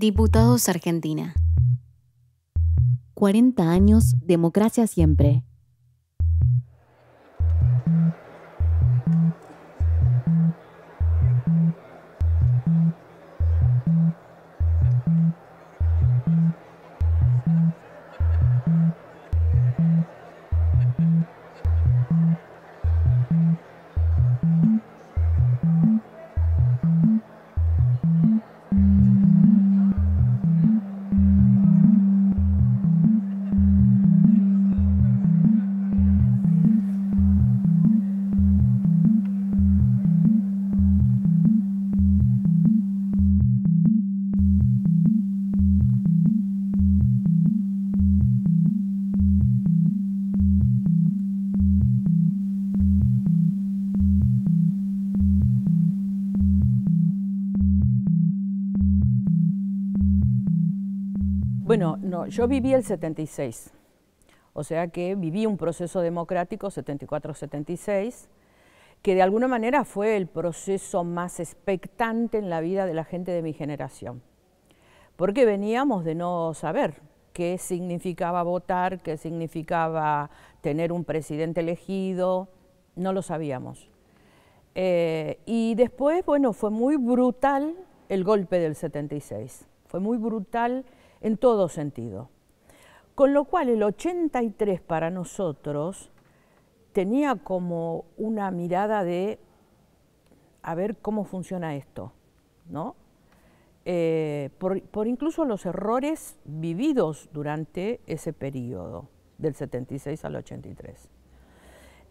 Diputados Argentina. 40 años, democracia siempre. yo viví el 76, o sea que viví un proceso democrático 74-76, que de alguna manera fue el proceso más expectante en la vida de la gente de mi generación, porque veníamos de no saber qué significaba votar, qué significaba tener un presidente elegido, no lo sabíamos. Eh, y después, bueno, fue muy brutal el golpe del 76, fue muy brutal en todo sentido. Con lo cual el 83 para nosotros tenía como una mirada de a ver cómo funciona esto, ¿no? Eh, por, incluso los errores vividos durante ese periodo, del 76 al 83.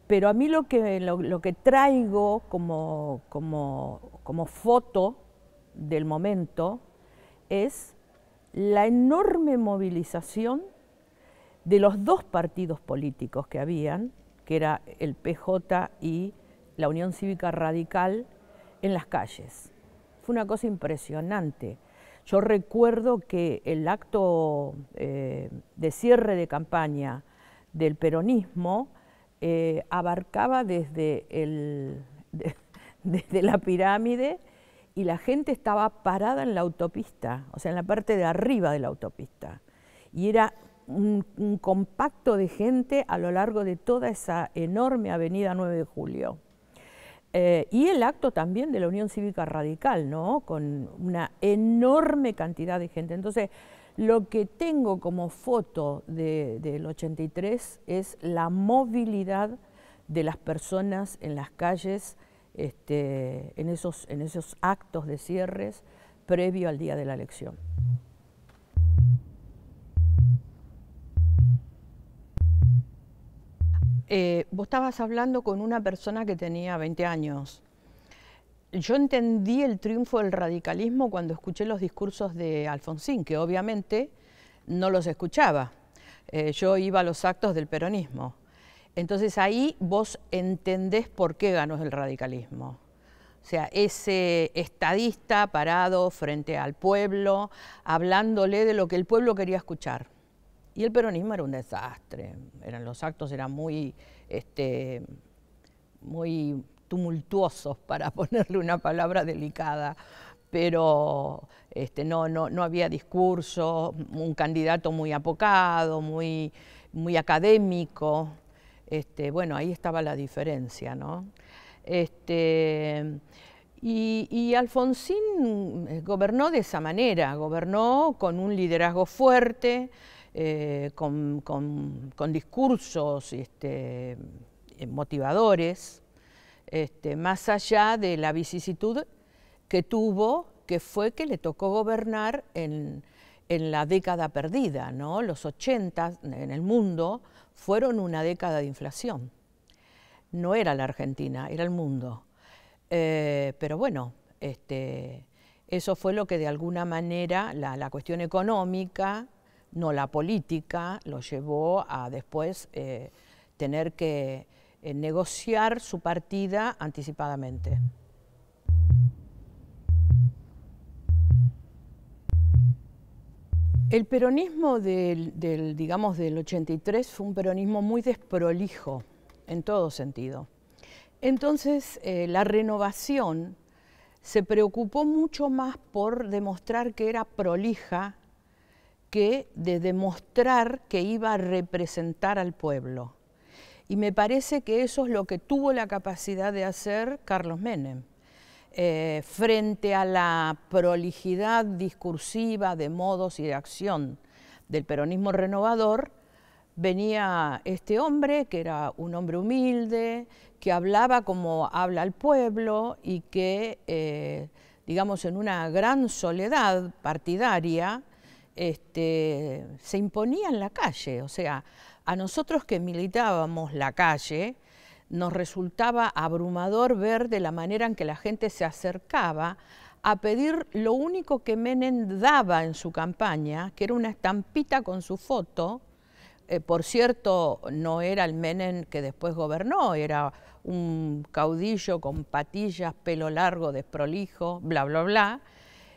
Pero a mí lo que, que traigo como, como foto del momento es la enorme movilización de los dos partidos políticos que habían, que era el PJ y la Unión Cívica Radical, en las calles. Fue una cosa impresionante. Yo recuerdo que el acto eh, de cierre de campaña del peronismo eh, abarcaba desde, desde la pirámide y la gente estaba parada en la autopista, o sea, en la parte de arriba de la autopista. Y era un, compacto de gente a lo largo de toda esa enorme avenida 9 de julio. Eh, y el acto también de la Unión Cívica Radical, ¿no? Con una enorme cantidad de gente. Entonces, lo que tengo como foto del 83 es la movilidad de las personas en las calles este, en, esos, actos de cierres previo al día de la elección. Eh, vos estabas hablando con una persona que tenía 20 años. Yo entendí el triunfo del radicalismo cuando escuché los discursos de Alfonsín, que obviamente no los escuchaba. Eh, yo iba a los actos del peronismo. Entonces ahí vos entendés por qué ganó el radicalismo. O sea, ese estadista parado frente al pueblo, hablándole de lo que el pueblo quería escuchar. Y el peronismo era un desastre. Eran, los actos eran muy, este, tumultuosos, para ponerle una palabra delicada pero este, no, no, había discurso, un candidato muy apocado, muy, muy académico. Este, bueno, ahí estaba la diferencia, ¿no? Este, y, Alfonsín eh, gobernó de esa manera, gobernó con un liderazgo fuerte, eh, con, discursos este, eh, motivadores, más allá de la vicisitud que tuvo, que fue que le tocó gobernar en, la década perdida, ¿no? los 80 en el mundo, fueron una década de inflación. No era la Argentina, era el mundo. Eh, pero bueno, este, eso fue lo que de alguna manera la, cuestión económica, no la política, lo llevó a después eh, tener que eh, negociar su partida anticipadamente. El peronismo del, del, digamos, del 83 fue un peronismo muy desprolijo en todo sentido. Entonces, eh, la renovación se preocupó mucho más por demostrar que era prolija que de demostrar que iba a representar al pueblo. Y me parece que eso es lo que tuvo la capacidad de hacer Carlos Menem. Eh, frente a la prolijidad discursiva de modos y de acción del peronismo renovador, venía este hombre, que era un hombre humilde, que hablaba como habla el pueblo y que, eh, digamos, en una gran soledad partidaria, este, se imponía en la calle. O sea, a nosotros que militábamos la calle, nos resultaba abrumador ver de la manera en que la gente se acercaba a pedir lo único que Menem daba en su campaña, que era una estampita con su foto. Eh, por cierto, no era el Menem que después gobernó, era un caudillo con patillas, pelo largo, desprolijo, bla, bla, bla.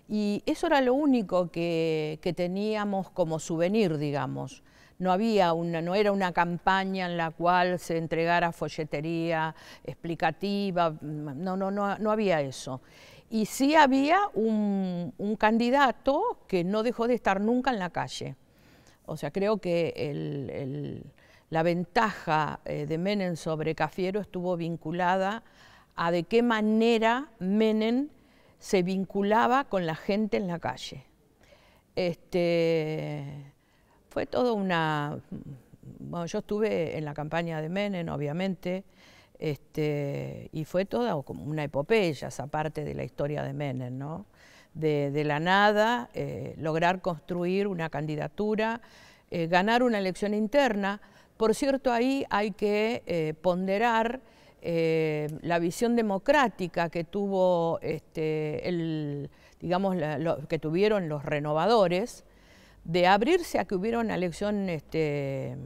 Y eso era lo único que, que teníamos como souvenir, digamos no había una, no era una campaña en la cual se entregara folletería explicativa, no, no, no, no había eso. Y sí había un, un candidato que no dejó de estar nunca en la calle. O sea, creo que la ventaja eh, de Menem sobre Cafiero estuvo vinculada a de qué manera Menem se vinculaba con la gente en la calle. Este, fue todo una... Bueno, yo estuve en la campaña de Menem, obviamente, este, y fue toda como una epopeya esa parte de la historia de Menem, ¿no? De, la nada, eh, lograr construir una candidatura, eh, ganar una elección interna. Por cierto, ahí hay que eh, ponderar la visión democrática que tuvo este, el, digamos, lo, que tuvieron los renovadores, de abrirse a que hubiera una elección este,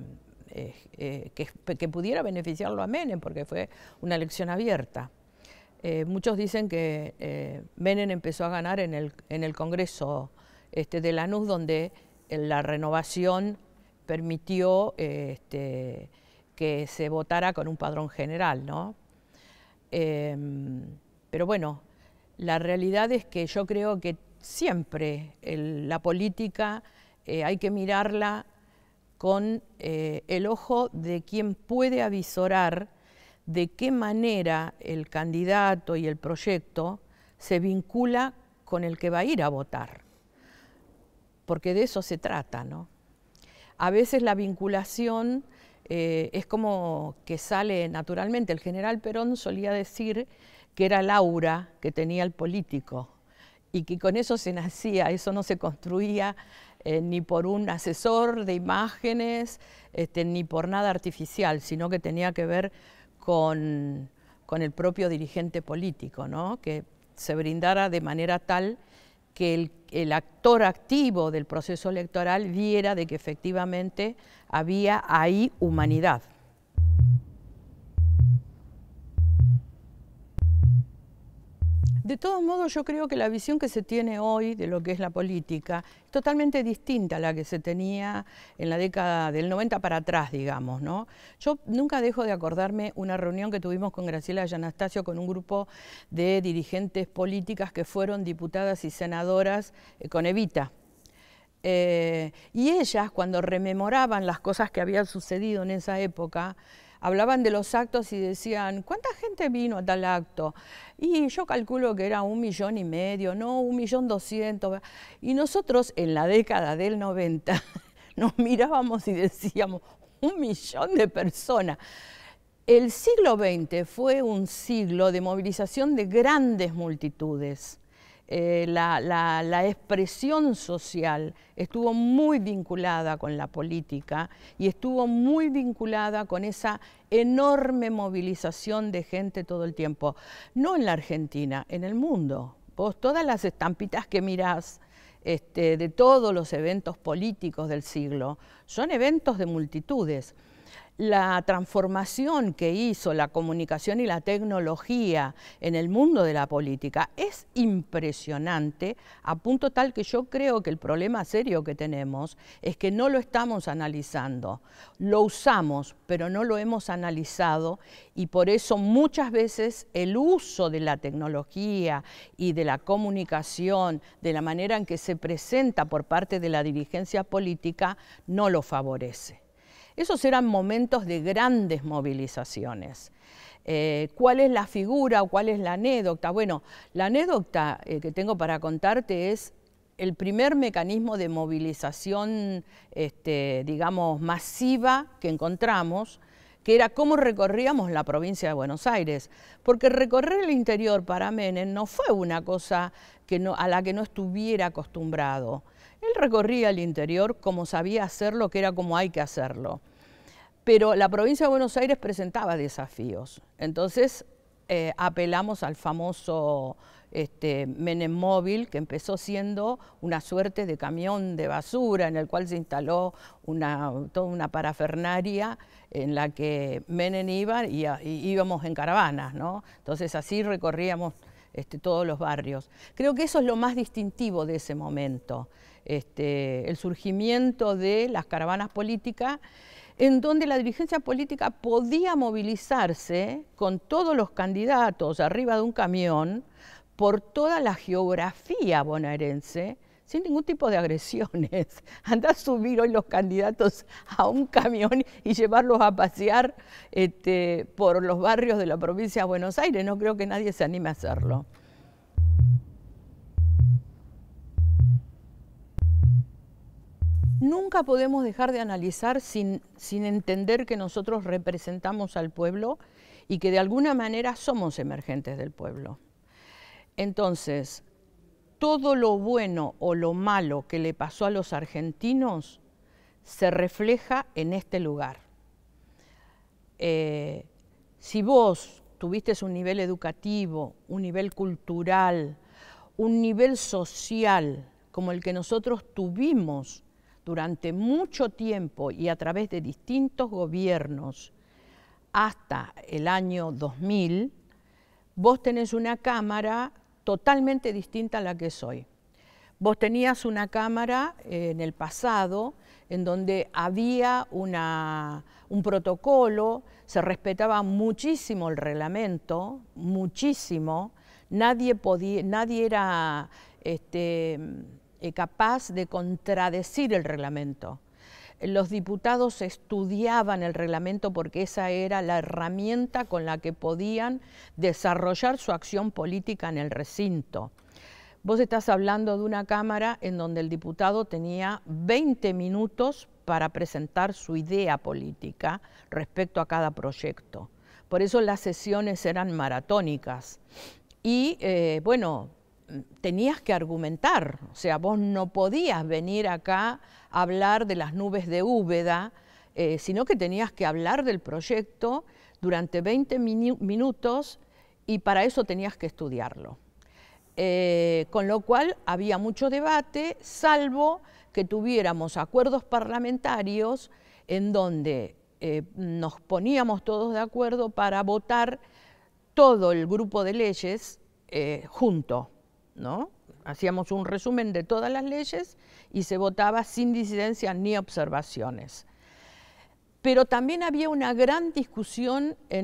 eh, eh, que, pudiera beneficiarlo a Menem, porque fue una elección abierta. Eh, muchos dicen que Menem empezó a ganar en el, Congreso este, de Lanús, donde la renovación permitió este, que se votara con un padrón general, ¿no? Em, pero bueno, la realidad es que yo creo que siempre la política eh, hay que mirarla con eh, el ojo de quien puede avisorar de qué manera el candidato y el proyecto se vincula con el que va a ir a votar, porque de eso se trata, ¿no? A veces la vinculación eh, es como que sale naturalmente. El general Perón solía decir que era Laura que tenía el político y que con eso se nacía, eso no se construía eh, ni por un asesor de imágenes, este, ni por nada artificial, sino que tenía que ver con, el propio dirigente político, ¿no? que se brindara de manera tal que el, actor activo del proceso electoral viera de que efectivamente había ahí humanidad. De todos modos, yo creo que la visión que se tiene hoy de lo que es la política es totalmente distinta a la que se tenía en la década del 90 para atrás, digamos, ¿no? Yo nunca dejo de acordarme una reunión que tuvimos con Graciela y Anastasio con un grupo de dirigentes políticas que fueron diputadas y senadoras eh, con Evita. Eh, y ellas, cuando rememoraban las cosas que habían sucedido en esa época, hablaban de los actos y decían, ¿cuánta gente vino a tal acto? Y yo calculo que era un millón y medio, no, un millón doscientos. Y nosotros en la década del 90 nos mirábamos y decíamos, un millón de personas. El siglo XX fue un siglo de movilización de grandes multitudes. Eh, la, expresión social estuvo muy vinculada con la política y estuvo muy vinculada con esa enorme movilización de gente todo el tiempo. No en la Argentina, en el mundo. Vos todas las estampitas que mirás este, de todos los eventos políticos del siglo son eventos de multitudes la transformación que hizo la comunicación y la tecnología en el mundo de la política es impresionante, a punto tal que yo creo que el problema serio que tenemos es que no lo estamos analizando. Lo usamos, pero no lo hemos analizado y por eso muchas veces el uso de la tecnología y de la comunicación, de la manera en que se presenta por parte de la dirigencia política, no lo favorece. Esos eran momentos de grandes movilizaciones. Eh, ¿Cuál es la figura o cuál es la anécdota? Bueno, la anécdota eh, que tengo para contarte es el primer mecanismo de movilización, este, digamos, masiva que encontramos, que era cómo recorríamos la provincia de Buenos Aires, porque recorrer el interior para Menem no fue una cosa a la que no estuviera acostumbrado. Él recorría el interior como sabía hacerlo, que era como hay que hacerlo. Pero la provincia de Buenos Aires presentaba desafíos. Entonces eh, apelamos al famoso este, Menem Móvil, que empezó siendo una suerte de camión de basura en el cual se instaló una, toda una parafernaria en la que Menem iba y, íbamos en caravanas, ¿no? Entonces así recorríamos este, todos los barrios. Creo que eso es lo más distintivo de ese momento, este, el surgimiento de las caravanas políticas, en donde la dirigencia política podía movilizarse con todos los candidatos arriba de un camión por toda la geografía bonaerense sin ningún tipo de agresiones. andar a subir hoy los candidatos a un camión y llevarlos a pasear este, por los barrios de la provincia de Buenos Aires. No creo que nadie se anime a hacerlo. nunca podemos dejar de analizar sin, entender que nosotros representamos al pueblo y que de alguna manera somos emergentes del pueblo. Entonces, todo lo bueno o lo malo que le pasó a los argentinos se refleja en este lugar. Eh, si vos tuviste un nivel educativo, un nivel cultural, un nivel social como el que nosotros tuvimos, durante mucho tiempo y a través de distintos gobiernos hasta el año 2000, vos tenés una cámara totalmente distinta a la que soy. Vos tenías una cámara eh, en el pasado en donde había un protocolo, se respetaba muchísimo el reglamento, muchísimo, nadie, podía, nadie era... Este, eh, capaz de contradecir el reglamento. Los diputados estudiaban el reglamento porque esa era la herramienta con la que podían desarrollar su acción política en el recinto. Vos estás hablando de una Cámara en donde el diputado tenía 20 minutos para presentar su idea política respecto a cada proyecto. Por eso las sesiones eran maratónicas. Y eh, bueno, tenías que argumentar, o sea, vos no podías venir acá a hablar de las nubes de Úbeda, eh, sino que tenías que hablar del proyecto durante 20 minutos y para eso tenías que estudiarlo. Eh, con lo cual había mucho debate, salvo que tuviéramos acuerdos parlamentarios en donde eh, nos poníamos todos de acuerdo para votar todo el grupo de leyes junto Hacíamos un resumen de todas las leyes y se votaba sin disidencia ni observaciones. Pero también había una gran discusión eh,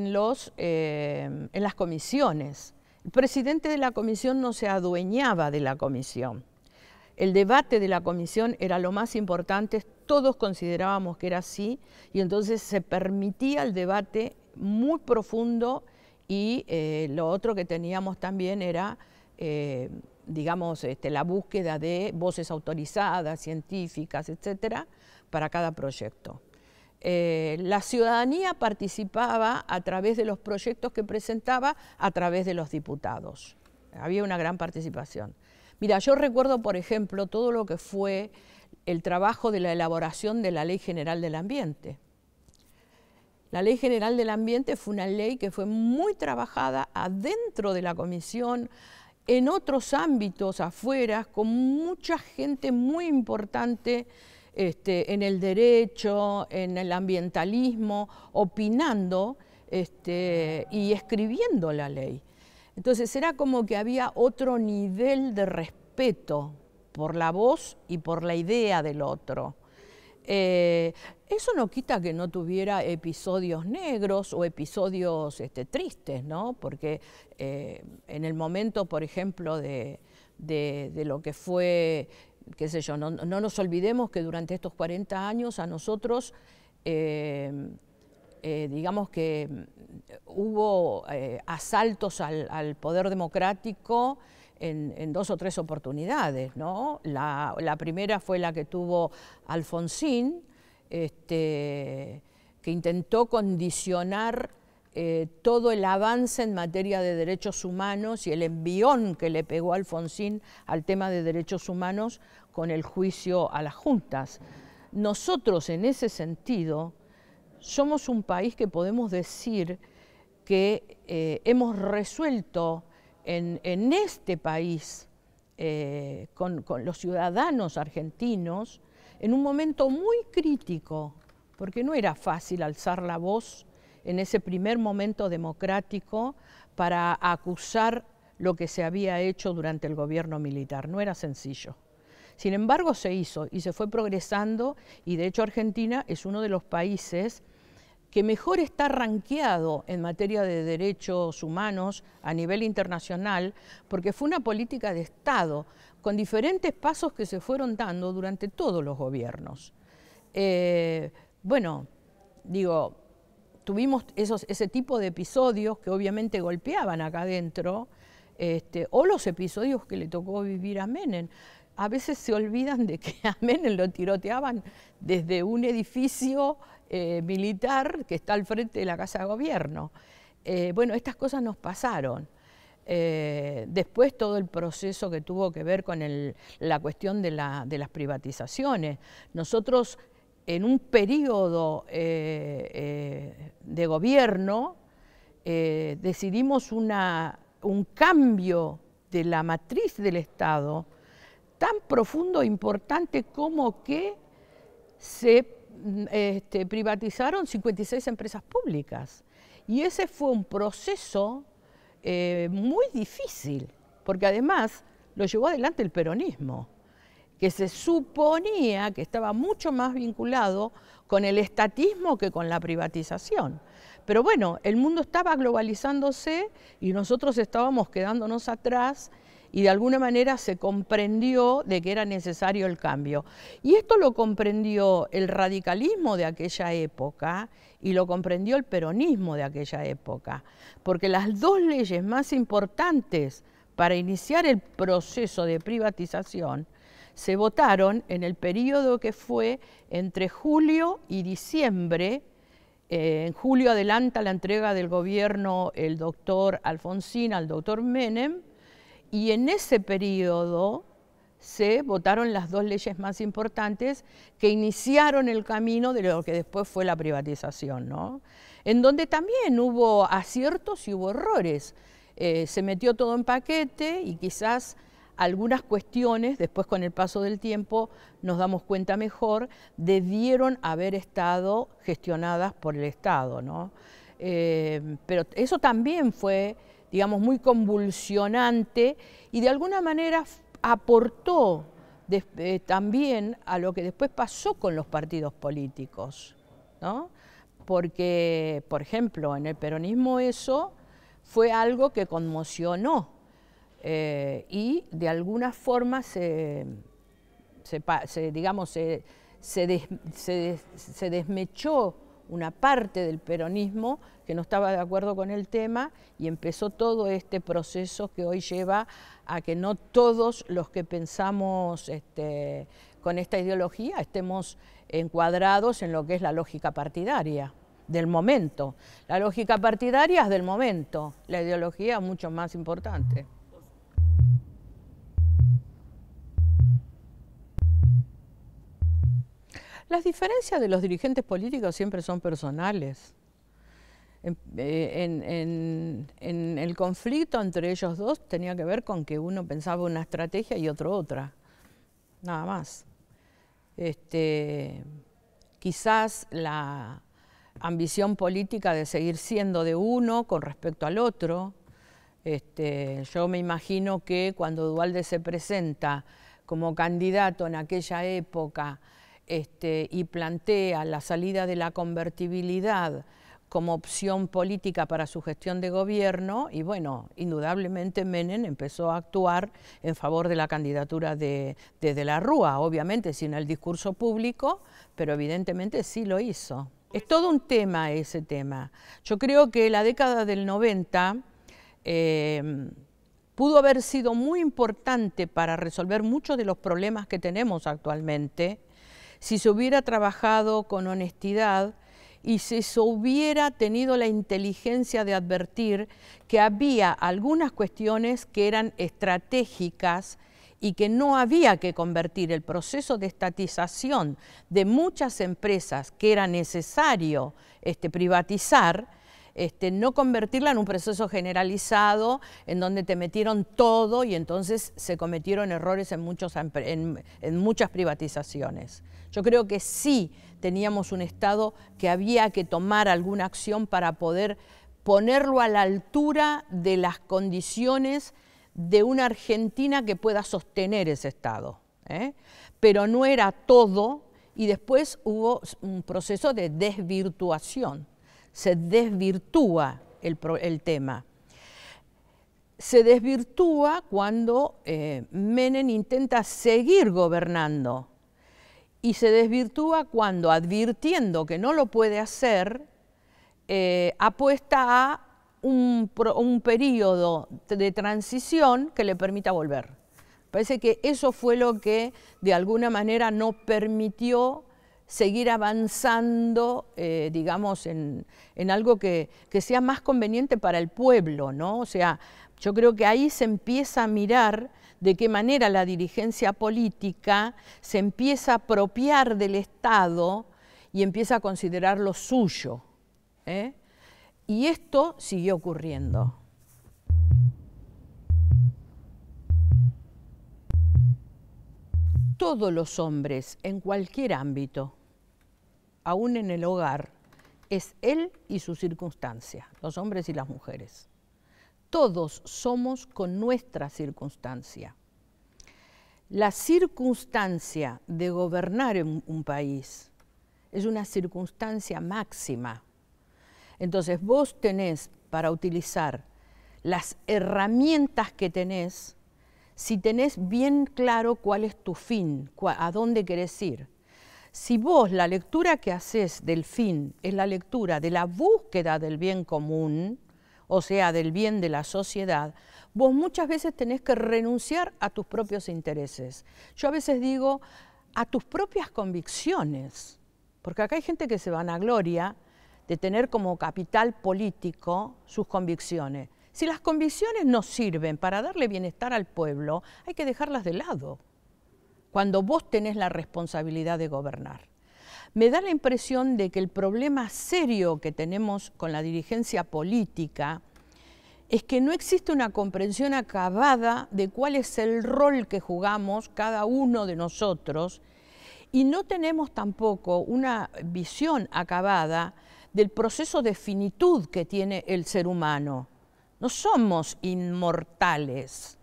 en, las comisiones. El presidente de la comisión no se adueñaba de la comisión. El debate de la comisión era lo más importante, todos considerábamos que era así, y entonces se permitía el debate muy profundo y eh, lo otro que teníamos también era eh, digamos, este, la búsqueda de voces autorizadas, científicas, etcétera, para cada proyecto. Eh, la ciudadanía participaba a través de los proyectos que presentaba, a través de los diputados. Había una gran participación. Mira, yo recuerdo, por ejemplo, todo lo que fue el trabajo de la elaboración de la Ley General del Ambiente. La Ley General del Ambiente fue una ley que fue muy trabajada adentro de la comisión, en otros ámbitos afuera, con mucha gente muy importante este, en el derecho, en el ambientalismo, opinando este, y escribiendo la ley. Entonces era como que había otro nivel de respeto por la voz y por la idea del otro. Eh, eso no quita que no tuviera episodios negros o episodios este, tristes, ¿no? Porque eh, en el momento, por ejemplo, de, lo que fue, qué sé yo, no, nos olvidemos que durante estos 40 años a nosotros... Eh, digamos que hubo asaltos al poder democrático, en, dos o tres oportunidades, ¿no? La, primera fue la que tuvo Alfonsín, este, que intentó condicionar eh, todo el avance en materia de derechos humanos y el envión que le pegó Alfonsín al tema de derechos humanos con el juicio a las juntas. Nosotros en ese sentido somos un país que podemos decir que eh, hemos resuelto en, este país, eh, con, con los ciudadanos argentinos, en un momento muy crítico, porque no era fácil alzar la voz en ese primer momento democrático para acusar lo que se había hecho durante el gobierno militar. No era sencillo. Sin embargo, se hizo y se fue progresando y de hecho Argentina es uno de los países que mejor está ranqueado en materia de derechos humanos a nivel internacional, porque fue una política de Estado, con diferentes pasos que se fueron dando durante todos los gobiernos. Eh, bueno, digo, tuvimos esos, ese tipo de episodios que obviamente golpeaban acá adentro, este, o los episodios que le tocó vivir a Menem. A veces se olvidan de que a Menem lo tiroteaban desde un edificio eh, militar que está al frente de la Casa de Gobierno. Eh, bueno, estas cosas nos pasaron. Eh, después todo el proceso que tuvo que ver con la cuestión de, las privatizaciones. Nosotros en un periodo de gobierno decidimos un cambio de la matriz del Estado tan profundo e importante como que se Mm, este, privatizaron 56 empresas públicas. Y ese fue un proceso eh, muy difícil, porque además lo llevó adelante el peronismo, que se suponía que estaba mucho más vinculado con el estatismo que con la privatización. Pero bueno, el mundo estaba globalizándose y nosotros estábamos quedándonos atrás y de alguna manera se comprendió de que era necesario el cambio. Y esto lo comprendió el radicalismo de aquella época y lo comprendió el peronismo de aquella época, porque las dos leyes más importantes para iniciar el proceso de privatización se votaron en el periodo que fue entre julio y diciembre eh, en julio adelanta la entrega del gobierno el doctor Alfonsín al doctor Menem y en ese periodo se votaron las dos leyes más importantes que iniciaron el camino de lo que después fue la privatización, ¿no? En donde también hubo aciertos y hubo errores. Eh, se metió todo en paquete y quizás algunas cuestiones, después con el paso del tiempo nos damos cuenta mejor, debieron haber estado gestionadas por el Estado, ¿no? Eh, pero eso también fue, digamos, muy convulsionante y de alguna manera aportó eh, también a lo que después pasó con los partidos políticos, ¿no? Porque, por ejemplo, en el peronismo eso fue algo que conmocionó eh, y de alguna forma se, digamos, se, desmechó una parte del peronismo que no estaba de acuerdo con el tema y empezó todo este proceso que hoy lleva a que no todos los que pensamos este, con esta ideología estemos encuadrados en lo que es la lógica partidaria del momento. La lógica partidaria es del momento, la ideología es mucho más importante. Las diferencias de los dirigentes políticos siempre son personales. Eh, en, el conflicto entre ellos dos tenía que ver con que uno pensaba una estrategia y otro otra, nada más. Este, quizás la ambición política de seguir siendo de uno con respecto al otro. Este, yo me imagino que cuando Dualde se presenta como candidato en aquella época, este, y plantea la salida de la convertibilidad como opción política para su gestión de gobierno y bueno, indudablemente Menem empezó a actuar en favor de la candidatura de, de, la Rúa, obviamente sin el discurso público, pero evidentemente sí lo hizo. Es todo un tema ese tema. Yo creo que la década del 90 em, pudo haber sido muy importante para resolver muchos de los problemas que tenemos actualmente, si se hubiera trabajado con honestidad y si se hubiera tenido la inteligencia de advertir que había algunas cuestiones que eran estratégicas y que no había que convertir el proceso de estatización de muchas empresas que era necesario este, privatizar, este, no convertirla en un proceso generalizado en donde te metieron todo y entonces se cometieron errores en, muchas privatizaciones. Yo creo que sí teníamos un Estado que había que tomar alguna acción para poder ponerlo a la altura de las condiciones de una Argentina que pueda sostener ese Estado. ¿eh? Pero no era todo y después hubo un proceso de desvirtuación se desvirtúa el, tema. Se desvirtúa cuando eh, Menem intenta seguir gobernando y se desvirtúa cuando, advirtiendo que no lo puede hacer, eh, apuesta a un, un periodo de transición que le permita volver. Parece que eso fue lo que de alguna manera no permitió seguir avanzando, eh, digamos, en, algo que, sea más conveniente para el pueblo, ¿no? O sea, yo creo que ahí se empieza a mirar de qué manera la dirigencia política se empieza a apropiar del Estado y empieza a considerar lo suyo. ¿eh? Y esto siguió ocurriendo. Todos los hombres, en cualquier ámbito, aún en el hogar, es él y su circunstancia, los hombres y las mujeres. Todos somos con nuestra circunstancia. La circunstancia de gobernar en un país es una circunstancia máxima. Entonces vos tenés para utilizar las herramientas que tenés si tenés bien claro cuál es tu fin, a dónde querés ir. Si vos la lectura que haces del fin es la lectura de la búsqueda del bien común, o sea, del bien de la sociedad, vos muchas veces tenés que renunciar a tus propios intereses. Yo a veces digo, a tus propias convicciones, porque acá hay gente que se van a gloria de tener como capital político sus convicciones. Si las convicciones no sirven para darle bienestar al pueblo, hay que dejarlas de lado cuando vos tenés la responsabilidad de gobernar. Me da la impresión de que el problema serio que tenemos con la dirigencia política es que no existe una comprensión acabada de cuál es el rol que jugamos cada uno de nosotros y no tenemos tampoco una visión acabada del proceso de finitud que tiene el ser humano. No somos inmortales.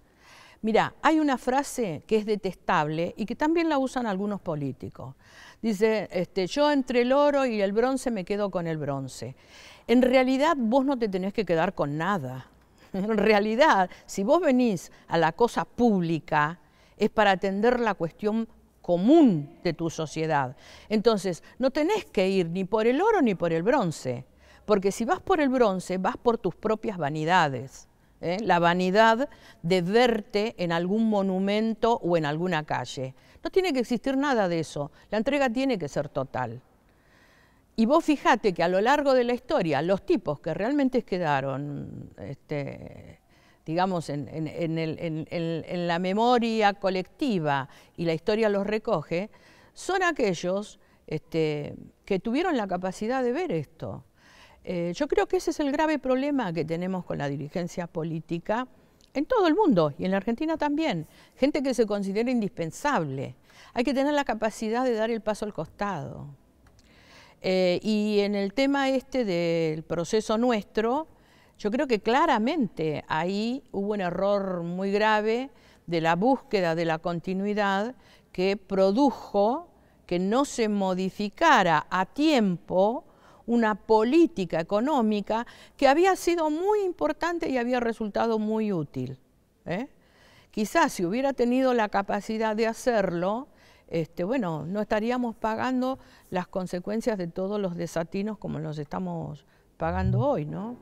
Mira, hay una frase que es detestable y que también la usan algunos políticos. Dice, este, yo entre el oro y el bronce me quedo con el bronce. En realidad vos no te tenés que quedar con nada. En realidad, si vos venís a la cosa pública, es para atender la cuestión común de tu sociedad. Entonces, no tenés que ir ni por el oro ni por el bronce, porque si vas por el bronce, vas por tus propias vanidades. ¿eh? la vanidad de verte en algún monumento o en alguna calle. No tiene que existir nada de eso, la entrega tiene que ser total. Y vos fijate que a lo largo de la historia, los tipos que realmente quedaron, este, digamos, en, la memoria colectiva y la historia los recoge, son aquellos este, que tuvieron la capacidad de ver esto. Eh, yo creo que ese es el grave problema que tenemos con la dirigencia política en todo el mundo y en la Argentina también. Gente que se considera indispensable. Hay que tener la capacidad de dar el paso al costado. Eh, y en el tema este del proceso nuestro, yo creo que claramente ahí hubo un error muy grave de la búsqueda de la continuidad que produjo que no se modificara a tiempo una política económica que había sido muy importante y había resultado muy útil. ¿eh? Quizás si hubiera tenido la capacidad de hacerlo, este, bueno, no estaríamos pagando las consecuencias de todos los desatinos como los estamos pagando hoy, ¿no?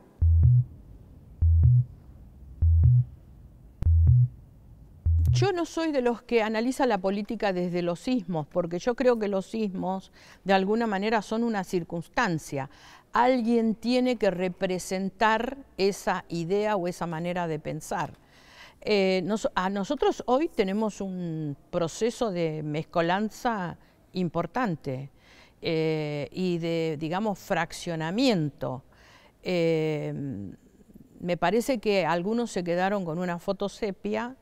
Yo no soy de los que analiza la política desde los sismos, porque yo creo que los sismos de alguna manera son una circunstancia. Alguien tiene que representar esa idea o esa manera de pensar. Eh, a nosotros hoy tenemos un proceso de mezcolanza importante eh, y de, digamos, fraccionamiento. Eh, me parece que algunos se quedaron con una foto sepia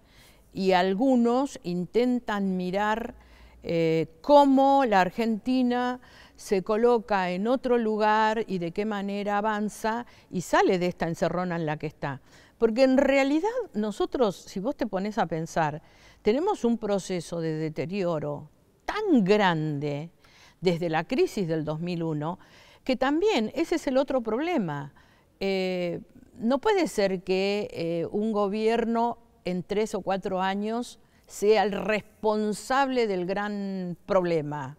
y algunos intentan mirar eh, cómo la Argentina se coloca en otro lugar y de qué manera avanza y sale de esta encerrona en la que está. Porque en realidad nosotros, si vos te pones a pensar, tenemos un proceso de deterioro tan grande desde la crisis del 2001, que también ese es el otro problema. Eh, no puede ser que eh, un gobierno en tres o cuatro años sea el responsable del gran problema.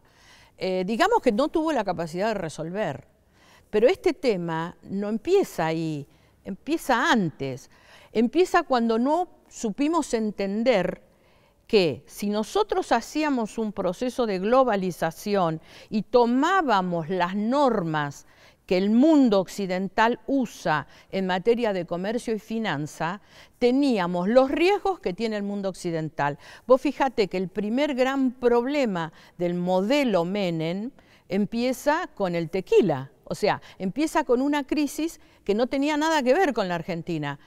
Eh, digamos que no tuvo la capacidad de resolver, pero este tema no empieza ahí, empieza antes, empieza cuando no supimos entender que si nosotros hacíamos un proceso de globalización y tomábamos las normas que el mundo occidental usa en materia de comercio y finanza, teníamos los riesgos que tiene el mundo occidental. Vos fíjate que el primer gran problema del modelo Menem empieza con el tequila, o sea, empieza con una crisis que no tenía nada que ver con la Argentina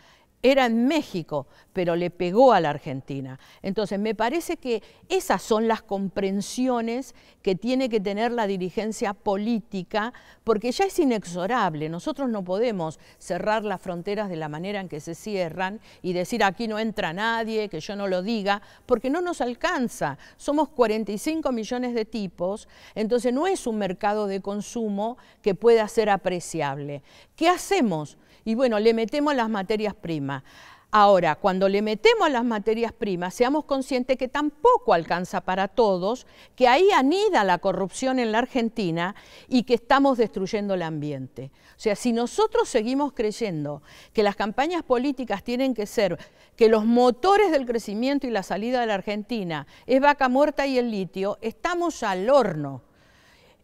era en México, pero le pegó a la Argentina. Entonces, me parece que esas son las comprensiones que tiene que tener la dirigencia política, porque ya es inexorable. Nosotros no podemos cerrar las fronteras de la manera en que se cierran y decir aquí no entra nadie, que yo no lo diga, porque no nos alcanza. Somos 45 millones de tipos, entonces no es un mercado de consumo que pueda ser apreciable. ¿Qué hacemos? Y bueno, le metemos las materias primas. Ahora, cuando le metemos las materias primas, seamos conscientes que tampoco alcanza para todos, que ahí anida la corrupción en la Argentina y que estamos destruyendo el ambiente. O sea, si nosotros seguimos creyendo que las campañas políticas tienen que ser que los motores del crecimiento y la salida de la Argentina es vaca muerta y el litio, estamos al horno.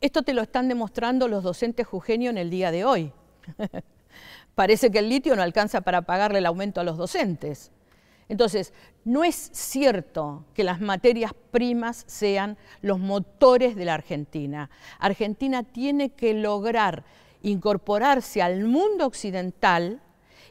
Esto te lo están demostrando los docentes Eugenio en el día de hoy. Parece que el litio no alcanza para pagarle el aumento a los docentes. Entonces, no es cierto que las materias primas sean los motores de la Argentina. Argentina tiene que lograr incorporarse al mundo occidental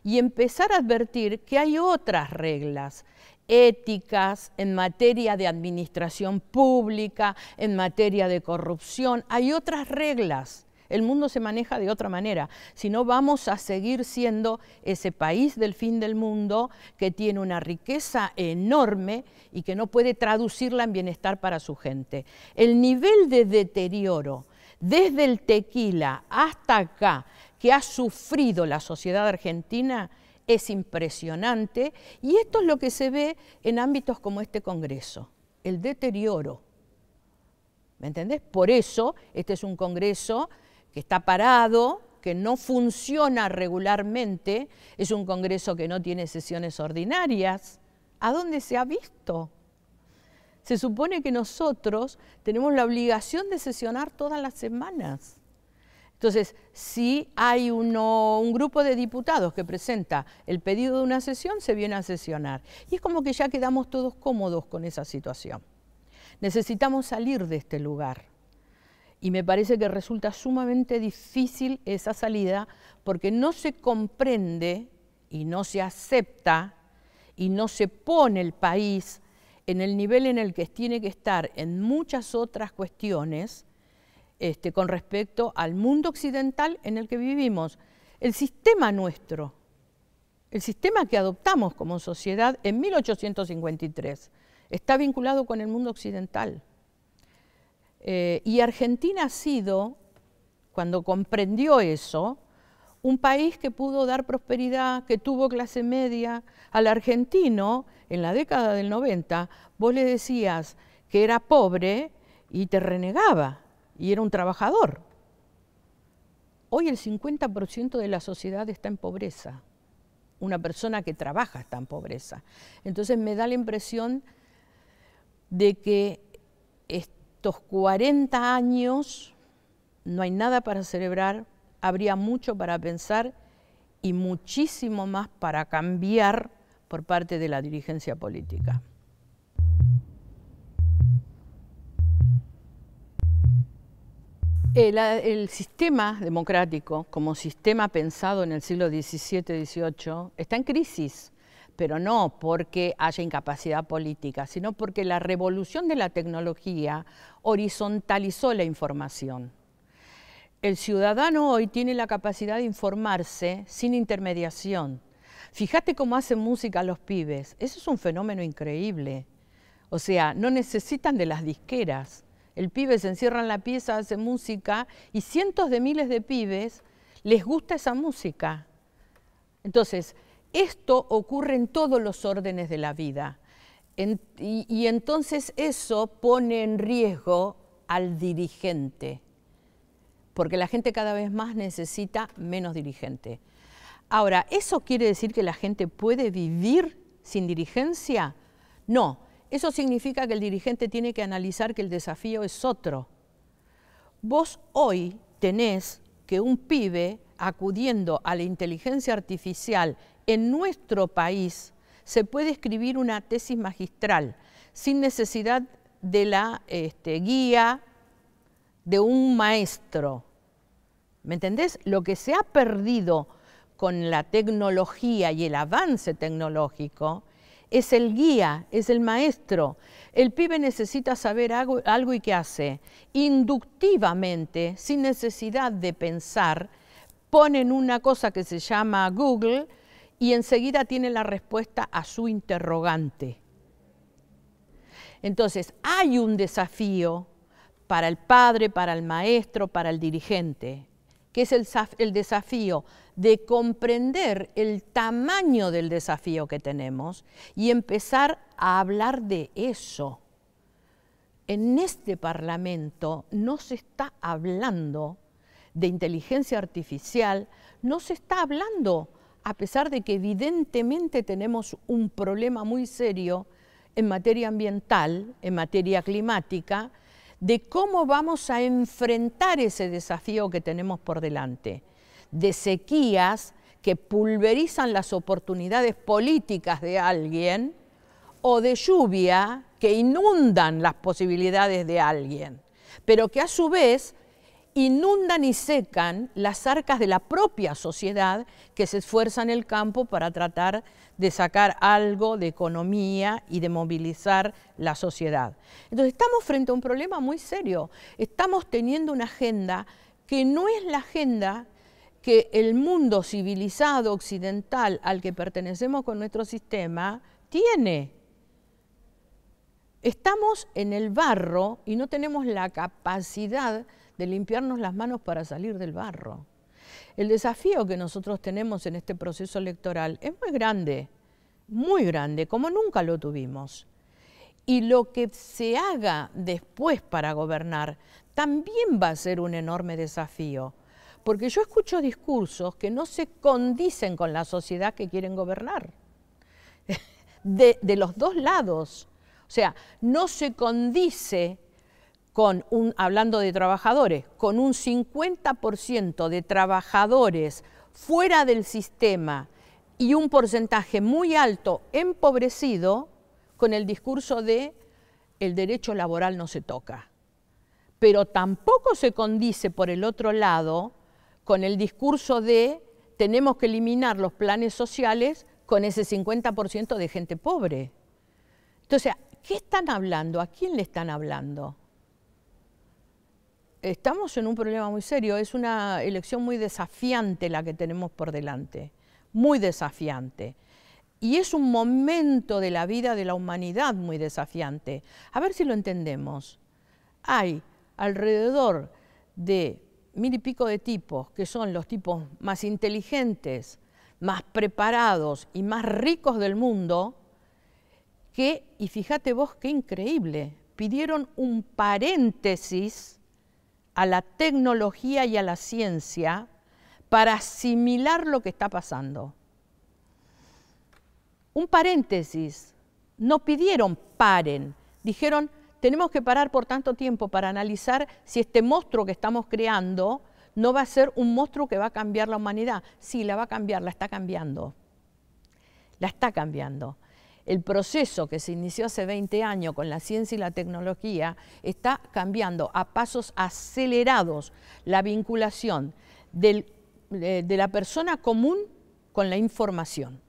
y empezar a advertir que hay otras reglas éticas en materia de administración pública, en materia de corrupción, hay otras reglas el mundo se maneja de otra manera. Si no, vamos a seguir siendo ese país del fin del mundo que tiene una riqueza enorme y que no puede traducirla en bienestar para su gente. El nivel de deterioro desde el tequila hasta acá que ha sufrido la sociedad argentina es impresionante y esto es lo que se ve en ámbitos como este Congreso, el deterioro. ¿Me entendés? Por eso este es un Congreso que está parado, que no funciona regularmente, es un Congreso que no tiene sesiones ordinarias. ¿A dónde se ha visto? Se supone que nosotros tenemos la obligación de sesionar todas las semanas. Entonces, si hay un grupo de diputados que presenta el pedido de una sesión, se viene a sesionar. Y es como que ya quedamos todos cómodos con esa situación. Necesitamos salir de este lugar y me parece que resulta sumamente difícil esa salida porque no se comprende y no se acepta y no se pone el país en el nivel en el que tiene que estar en muchas otras cuestiones este, con respecto al mundo occidental en el que vivimos. El sistema nuestro, el sistema que adoptamos como sociedad en 1853, está vinculado con el mundo occidental. Eh, y Argentina ha sido, cuando comprendió eso, un país que pudo dar prosperidad, que tuvo clase media. Al argentino, en la década del 90, vos le decías que era pobre y te renegaba, y era un trabajador. Hoy el 50% de la sociedad está en pobreza. Una persona que trabaja está en pobreza. Entonces me da la impresión de que estos 40 años no hay nada para celebrar, habría mucho para pensar y muchísimo más para cambiar por parte de la dirigencia política. El, el, sistema democrático, como sistema pensado en el siglo XVII-XVIII, está en crisis pero no porque haya incapacidad política, sino porque la revolución de la tecnología horizontalizó la información. El ciudadano hoy tiene la capacidad de informarse sin intermediación. Fíjate cómo hacen música los pibes, eso es un fenómeno increíble. O sea, no necesitan de las disqueras. El pibe se encierra en la pieza, hace música y cientos de miles de pibes les gusta esa música. Entonces, esto ocurre en todos los órdenes de la vida. y, y entonces eso pone en riesgo al dirigente, porque la gente cada vez más necesita menos dirigente. Ahora, ¿eso quiere decir que la gente puede vivir sin dirigencia? No, eso significa que el dirigente tiene que analizar que el desafío es otro. Vos hoy tenés que un pibe acudiendo a la inteligencia artificial en nuestro país se puede escribir una tesis magistral sin necesidad de la este, guía de un maestro. ¿Me entendés? Lo que se ha perdido con la tecnología y el avance tecnológico es el guía, es el maestro. El pibe necesita saber algo, algo y qué hace. Inductivamente, sin necesidad de pensar, ponen una cosa que se llama Google, y enseguida tiene la respuesta a su interrogante. Entonces, hay un desafío para el padre, para el maestro, para el dirigente, que es el, desafío de comprender el tamaño del desafío que tenemos y empezar a hablar de eso. En este Parlamento no se está hablando de inteligencia artificial, no se está hablando a pesar de que evidentemente tenemos un problema muy serio en materia ambiental, en materia climática, de cómo vamos a enfrentar ese desafío que tenemos por delante, de sequías que pulverizan las oportunidades políticas de alguien o de lluvia que inundan las posibilidades de alguien, pero que a su vez inundan y secan las arcas de la propia sociedad que se esfuerza en el campo para tratar de sacar algo de economía y de movilizar la sociedad. Entonces estamos frente a un problema muy serio. Estamos teniendo una agenda que no es la agenda que el mundo civilizado occidental al que pertenecemos con nuestro sistema tiene. Estamos en el barro y no tenemos la capacidad de limpiarnos las manos para salir del barro. El desafío que nosotros tenemos en este proceso electoral es muy grande, muy grande, como nunca lo tuvimos. Y lo que se haga después para gobernar también va a ser un enorme desafío, porque yo escucho discursos que no se condicen con la sociedad que quieren gobernar, de, los dos lados. O sea, no se condice con un, hablando de trabajadores, con un 50% de trabajadores fuera del sistema y un porcentaje muy alto empobrecido con el discurso de el derecho laboral no se toca. Pero tampoco se condice por el otro lado con el discurso de tenemos que eliminar los planes sociales con ese 50% de gente pobre. Entonces, ¿qué están hablando? ¿A quién le están hablando? estamos en un problema muy serio, es una elección muy desafiante la que tenemos por delante, muy desafiante. Y es un momento de la vida de la humanidad muy desafiante. A ver si lo entendemos. Hay alrededor de mil y pico de tipos, que son los tipos más inteligentes, más preparados y más ricos del mundo, que, y fíjate vos qué increíble, pidieron un paréntesis a la tecnología y a la ciencia para asimilar lo que está pasando. Un paréntesis, no pidieron paren, dijeron tenemos que parar por tanto tiempo para analizar si este monstruo que estamos creando no va a ser un monstruo que va a cambiar la humanidad. Sí, la va a cambiar, la está cambiando. La está cambiando el proceso que se inició hace 20 años con la ciencia y la tecnología está cambiando a pasos acelerados la vinculación eh, de la persona común con la información.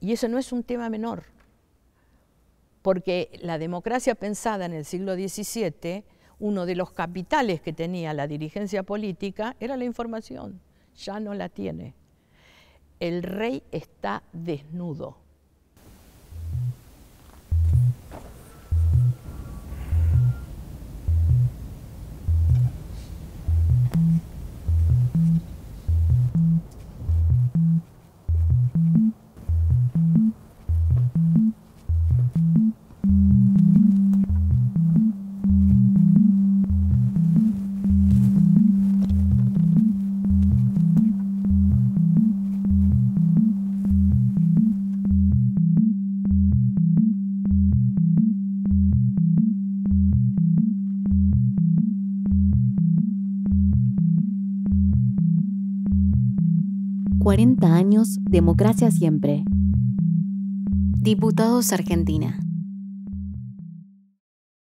Y eso no es un tema menor, porque la democracia pensada en el siglo XVII, uno de los capitales que tenía la dirigencia política era la información, ya no la tiene el rey está desnudo. 40 años, democracia siempre. Diputados Argentina.